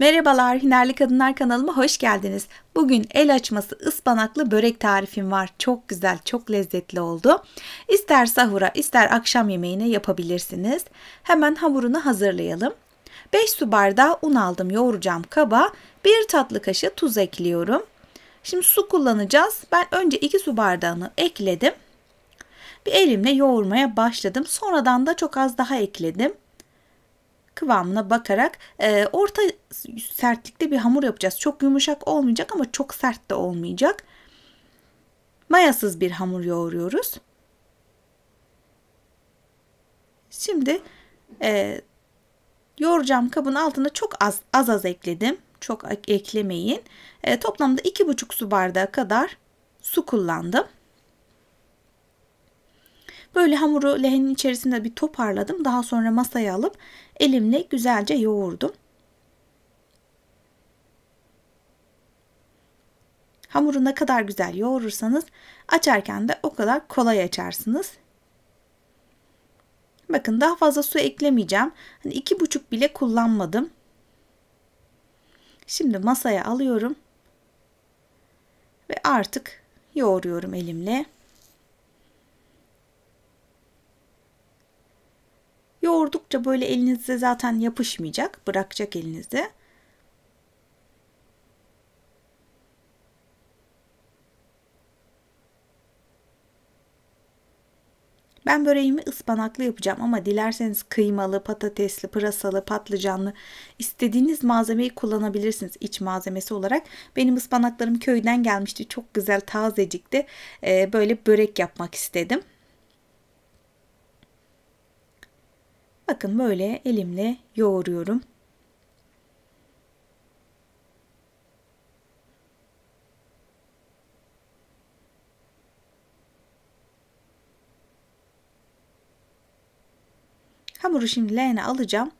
Merhabalar, Hinerli Kadınlar kanalıma hoş geldiniz. Bugün el açması ıspanaklı börek tarifim var. Çok güzel, çok lezzetli oldu. İster sahura, ister akşam yemeğine yapabilirsiniz. Hemen hamurunu hazırlayalım. 5 su bardağı un aldım yoğuracağım kaba. 1 tatlı kaşığı tuz ekliyorum. Şimdi su kullanacağız. Ben önce 2 su bardağını ekledim. Bir elimle yoğurmaya başladım. Sonradan da çok az daha ekledim kıvamına bakarak e, orta sertlikte bir hamur yapacağız. Çok yumuşak olmayacak ama çok sert de olmayacak. Mayasız bir hamur yoğuruyoruz. Şimdi e, yoğuracağım kabın altına çok az az, az ekledim. Çok eklemeyin. E, toplamda 2,5 su bardağı kadar su kullandım. Böyle hamuru lehenin içerisinde bir toparladım. Daha sonra masaya alıp elimle güzelce yoğurdum. Hamuru ne kadar güzel yoğurursanız açarken de o kadar kolay açarsınız. Bakın daha fazla su eklemeyeceğim. Hani iki buçuk bile kullanmadım. Şimdi masaya alıyorum. Ve artık yoğuruyorum elimle. Rahatça böyle elinizde zaten yapışmayacak. Bırakacak elinizde. Ben böreğimi ıspanaklı yapacağım ama dilerseniz kıymalı, patatesli, pırasalı, patlıcanlı istediğiniz malzemeyi kullanabilirsiniz iç malzemesi olarak. Benim ıspanaklarım köyden gelmişti. Çok güzel tazecikti. Ee, böyle börek yapmak istedim. Bakın böyle elimle yoğuruyorum. Hamuru şimdi leğene alacağım.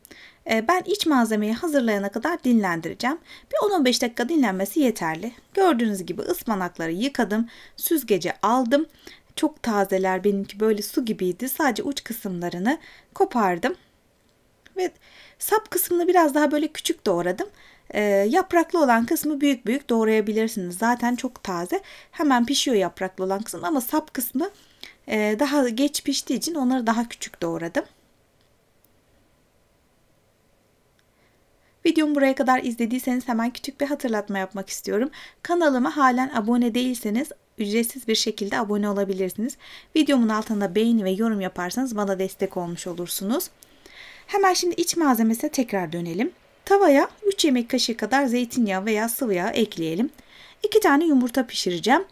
Ee, ben iç malzemeyi hazırlayana kadar dinlendireceğim. Bir 10-15 dakika dinlenmesi yeterli. Gördüğünüz gibi ıspanakları yıkadım. Süzgece aldım. Çok tazeler benimki böyle su gibiydi. Sadece uç kısımlarını kopardım ve sap kısmını biraz daha böyle küçük doğradım. E, yapraklı olan kısmı büyük büyük doğrayabilirsiniz. Zaten çok taze. Hemen pişiyor yapraklı olan kısım ama sap kısmı e, daha geç piştiği için onları daha küçük doğradım. Videomu buraya kadar izlediyseniz hemen küçük bir hatırlatma yapmak istiyorum. Kanalıma halen abone değilseniz ücretsiz bir şekilde abone olabilirsiniz. Videomun altında beğeni ve yorum yaparsanız bana destek olmuş olursunuz. Hemen şimdi iç malzemesine tekrar dönelim. Tavaya 3 yemek kaşığı kadar zeytinyağı veya sıvı yağ ekleyelim. 2 tane yumurta pişireceğim.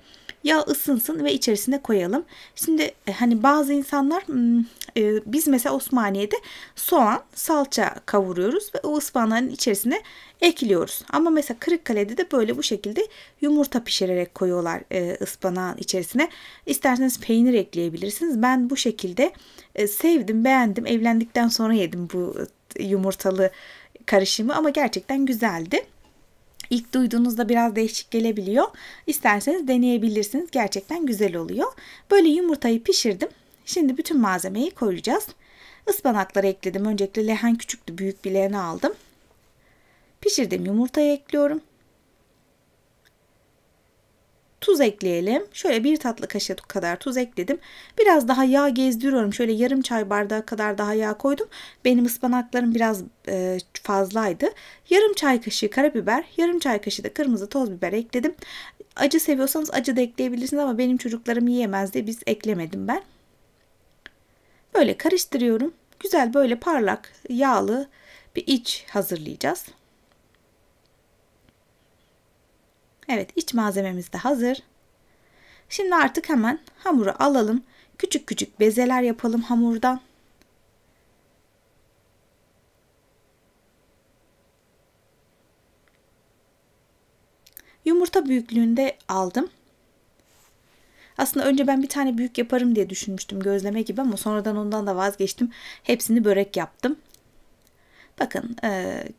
Yağ ısınsın ve içerisine koyalım. Şimdi e, hani bazı insanlar hmm, e, biz mesela Osmaniye'de soğan, salça kavuruyoruz ve o ıspanağın içerisine ekliyoruz. Ama mesela Kırıkkale'de de böyle bu şekilde yumurta pişirerek koyuyorlar e, ıspanağın içerisine. İsterseniz peynir ekleyebilirsiniz. Ben bu şekilde sevdim, beğendim. Evlendikten sonra yedim bu yumurtalı karışımı ama gerçekten güzeldi. İlk duyduğunuzda biraz değişik gelebiliyor. İsterseniz deneyebilirsiniz. Gerçekten güzel oluyor. Böyle yumurtayı pişirdim. Şimdi bütün malzemeyi koyacağız. Ispanakları ekledim. Öncelikle lehen küçüktü. Büyük bir leheni aldım. Pişirdim yumurtayı ekliyorum tuz ekleyelim. Şöyle bir tatlı kaşığı kadar tuz ekledim. Biraz daha yağ gezdiriyorum. Şöyle yarım çay bardağı kadar daha yağ koydum. Benim ıspanaklarım biraz e, fazlaydı. Yarım çay kaşığı karabiber, yarım çay kaşığı da kırmızı toz biber ekledim. Acı seviyorsanız acı da ekleyebilirsiniz ama benim çocuklarım yiyemez diye biz eklemedim ben. Böyle karıştırıyorum. Güzel böyle parlak, yağlı bir iç hazırlayacağız. Evet iç malzememiz de hazır. Şimdi artık hemen hamuru alalım. Küçük küçük bezeler yapalım hamurdan. Yumurta büyüklüğünde aldım. Aslında önce ben bir tane büyük yaparım diye düşünmüştüm gözleme gibi ama sonradan ondan da vazgeçtim. Hepsini börek yaptım. Bakın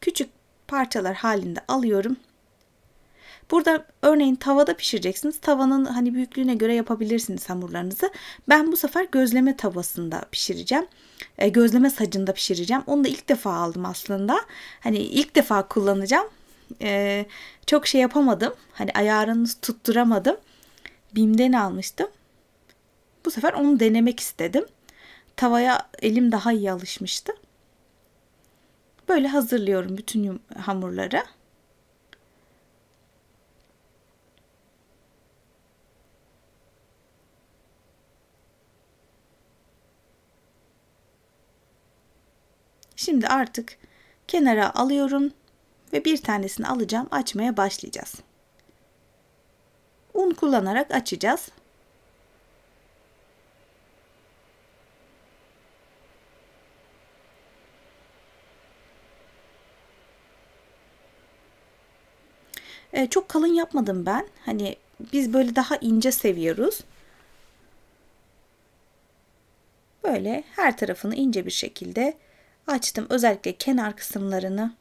küçük parçalar halinde alıyorum. Burada örneğin tavada pişireceksiniz. Tavanın hani büyüklüğüne göre yapabilirsiniz hamurlarınızı. Ben bu sefer gözleme tavasında pişireceğim. E, gözleme sacında pişireceğim. Onu da ilk defa aldım aslında. Hani ilk defa kullanacağım. E, çok şey yapamadım. Hani ayarını tutturamadım. Bim'den almıştım. Bu sefer onu denemek istedim. Tavaya elim daha iyi alışmıştı. Böyle hazırlıyorum bütün hamurları. Şimdi artık kenara alıyorum ve bir tanesini alacağım. Açmaya başlayacağız. Un kullanarak açacağız. Ee, çok kalın yapmadım ben. Hani biz böyle daha ince seviyoruz. Böyle her tarafını ince bir şekilde açtım. Özellikle kenar kısımlarını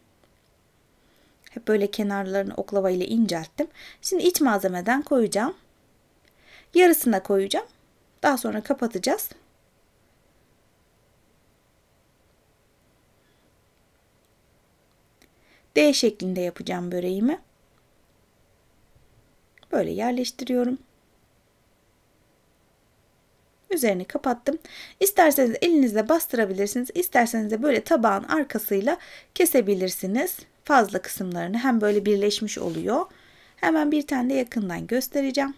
hep böyle kenarlarını oklava ile incelttim. Şimdi iç malzemeden koyacağım. Yarısına koyacağım. Daha sonra kapatacağız. D şeklinde yapacağım böreğimi. Böyle yerleştiriyorum. Üzerini kapattım. İsterseniz elinizle bastırabilirsiniz. İsterseniz de böyle tabağın arkasıyla kesebilirsiniz. Fazla kısımlarını hem böyle birleşmiş oluyor. Hemen bir tane de yakından göstereceğim.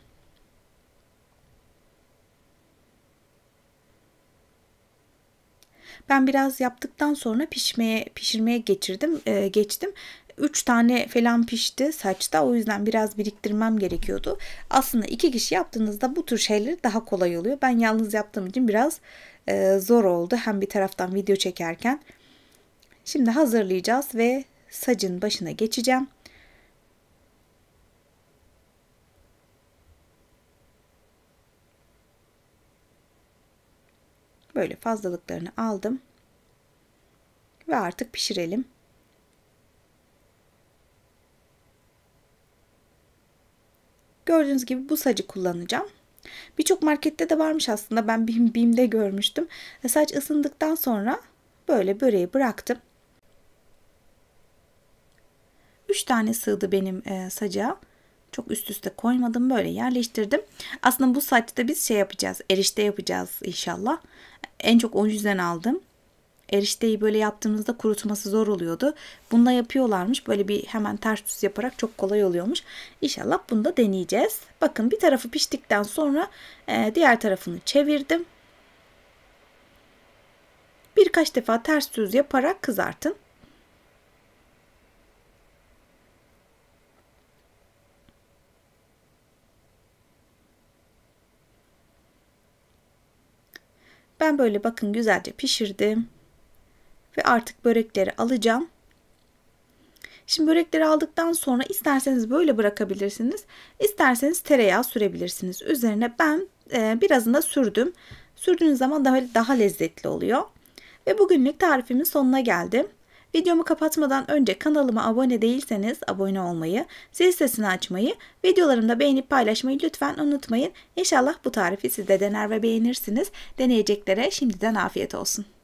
Ben biraz yaptıktan sonra pişmeye pişirmeye geçirdim, e, geçtim. 3 tane falan pişti saçta o yüzden biraz biriktirmem gerekiyordu. Aslında iki kişi yaptığınızda bu tür şeyler daha kolay oluyor. Ben yalnız yaptığım için biraz e, zor oldu hem bir taraftan video çekerken. Şimdi hazırlayacağız ve saçın başına geçeceğim. Böyle fazlalıklarını aldım ve artık pişirelim. Gördüğünüz gibi bu sacı kullanacağım. Birçok markette de varmış aslında. Ben BİM, BİM'de görmüştüm. E, saç ısındıktan sonra böyle böreği bıraktım. 3 tane sığdı benim e, sacağa. Çok üst üste koymadım böyle yerleştirdim. Aslında bu saçta biz şey yapacağız. Erişte yapacağız inşallah. En çok o yüzden aldım. Erişteyi böyle yaptığımızda kurutması zor oluyordu. Bunda yapıyorlarmış. Böyle bir hemen ters düz yaparak çok kolay oluyormuş. İnşallah bunu da deneyeceğiz. Bakın bir tarafı piştikten sonra e, diğer tarafını çevirdim. Birkaç defa ters düz yaparak kızartın. Ben böyle bakın güzelce pişirdim. Ve artık börekleri alacağım. Şimdi börekleri aldıktan sonra isterseniz böyle bırakabilirsiniz. İsterseniz tereyağı sürebilirsiniz. Üzerine ben e, birazını da sürdüm. Sürdüğünüz zaman daha, daha lezzetli oluyor. Ve bugünlük tarifimin sonuna geldim. Videomu kapatmadan önce kanalıma abone değilseniz abone olmayı, zil sesini açmayı, videolarımda beğenip paylaşmayı lütfen unutmayın. İnşallah bu tarifi siz de dener ve beğenirsiniz. Deneyeceklere şimdiden afiyet olsun.